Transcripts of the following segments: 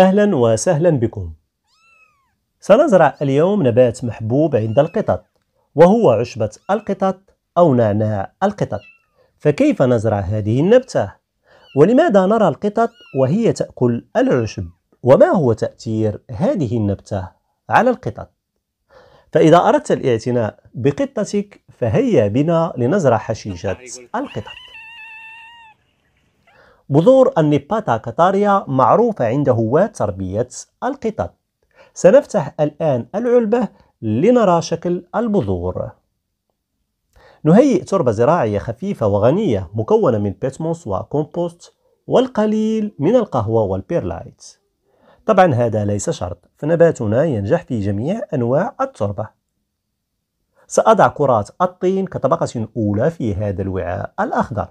أهلا وسهلا بكم سنزرع اليوم نبات محبوب عند القطط وهو عشبة القطط أو نعناع القطط فكيف نزرع هذه النبتة؟ ولماذا نرى القطط وهي تأكل العشب؟ وما هو تأثير هذه النبتة على القطط؟ فإذا أردت الاعتناء بقطتك فهيا بنا لنزرع حشيشة القطط بذور النباتا كتاريا معروفة عند هواة تربية القطط سنفتح الآن العلبة لنرى شكل البذور نهيئ تربة زراعية خفيفة وغنية مكونة من بيتموس وكومبوست والقليل من القهوة والبيرلايت طبعا هذا ليس شرط فنباتنا ينجح في جميع أنواع التربة سأضع كرات الطين كطبقة أولى في هذا الوعاء الأخضر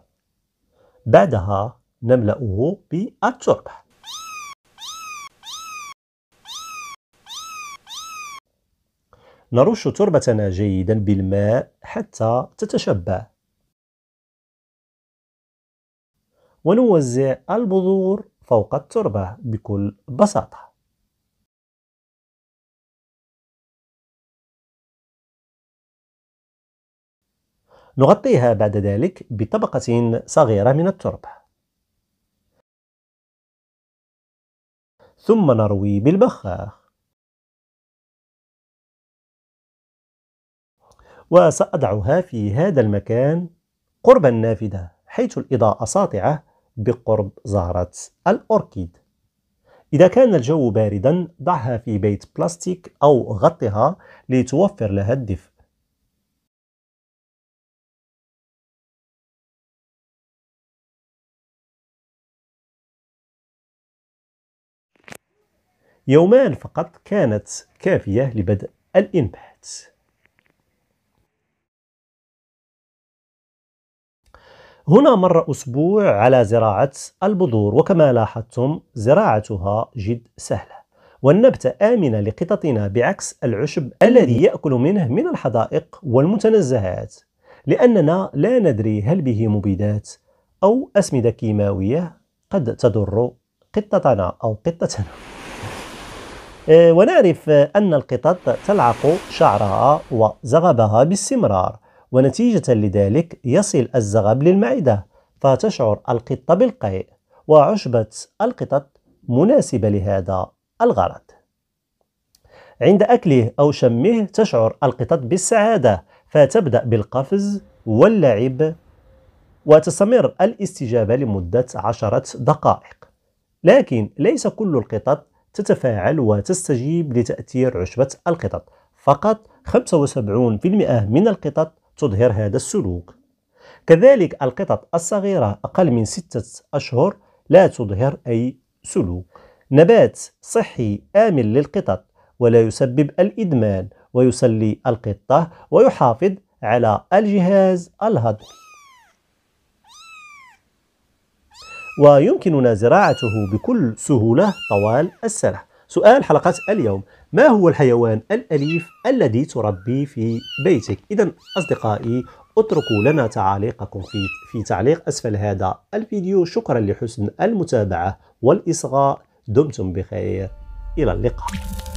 بعدها نملأه بالتربة نرش تربتنا جيدا بالماء حتى تتشبع ونوزع البذور فوق التربة بكل بساطة نغطيها بعد ذلك بطبقة صغيرة من التربة ثم نروي بالبخاخ وسأضعها في هذا المكان قرب النافذة حيث الإضاءة ساطعة بقرب زهرة الأوركيد إذا كان الجو باردا ضعها في بيت بلاستيك أو غطها لتوفر لها الدفء يومان فقط كانت كافية لبدء الإنبات هنا مر أسبوع على زراعة البذور وكما لاحظتم زراعتها جد سهلة والنبتة آمنة لقططنا بعكس العشب الذي يأكل منه من الحدائق والمتنزهات لأننا لا ندري هل به مبيدات أو أسمدة كيماوية قد تضر قطتنا أو قطتنا آه، ونعرف أن القطط تلعق شعرها وزغبها باستمرار ونتيجة لذلك يصل الزغب للمعدة فتشعر القطة بالقيء وعشبة القطط مناسبة لهذا الغرض عند أكله أو شمه تشعر القطط بالسعادة فتبدأ بالقفز واللعب وتستمر الاستجابة لمدة عشرة دقائق لكن ليس كل القطط تتفاعل وتستجيب لتأثير عشبة القطط فقط 75% من القطط تظهر هذا السلوك كذلك القطط الصغيرة أقل من ستة أشهر لا تظهر أي سلوك نبات صحي آمن للقطط ولا يسبب الإدمان ويسلي القطة ويحافظ على الجهاز الهضمي ويمكننا زراعته بكل سهولة طوال السنة سؤال حلقة اليوم ما هو الحيوان الأليف الذي تربي في بيتك؟ إذا أصدقائي اتركوا لنا تعاليقكم في في تعليق أسفل هذا الفيديو شكرا لحسن المتابعة والإصغاء دمتم بخير إلى اللقاء